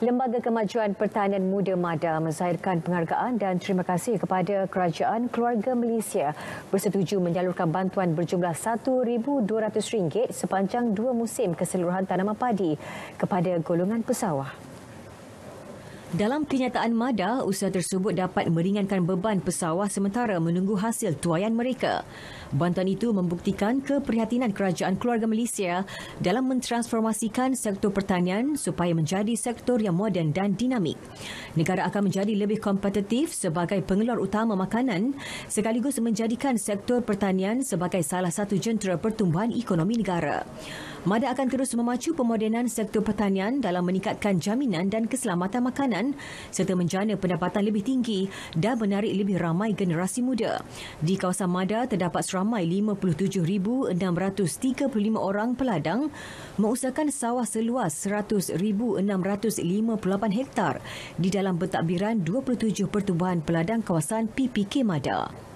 Lembaga Kemajuan Pertanian Muda MADA menzahirkan penghargaan dan terima kasih kepada Kerajaan Keluarga Malaysia bersetuju menyalurkan bantuan berjumlah RM1,200 sepanjang dua musim keseluruhan tanaman padi kepada golongan pesawah. Dalam kenyataan MADA, usaha tersebut dapat meringankan beban pesawah sementara menunggu hasil tuayan mereka. Bantuan itu membuktikan keprihatinan kerajaan keluarga Malaysia dalam mentransformasikan sektor pertanian supaya menjadi sektor yang moden dan dinamik. Negara akan menjadi lebih kompetitif sebagai pengeluar utama makanan sekaligus menjadikan sektor pertanian sebagai salah satu jentera pertumbuhan ekonomi negara. MADA akan terus memacu pemodenan sektor pertanian dalam meningkatkan jaminan dan keselamatan makanan serta menjana pendapatan lebih tinggi dan menarik lebih ramai generasi muda. Di kawasan MADA terdapat seramai 57,635 orang peladang mengusahakan sawah seluas 100,658 hektar di dalam bentadbiran 27 Pertubuhan Peladang Kawasan PPK MADA.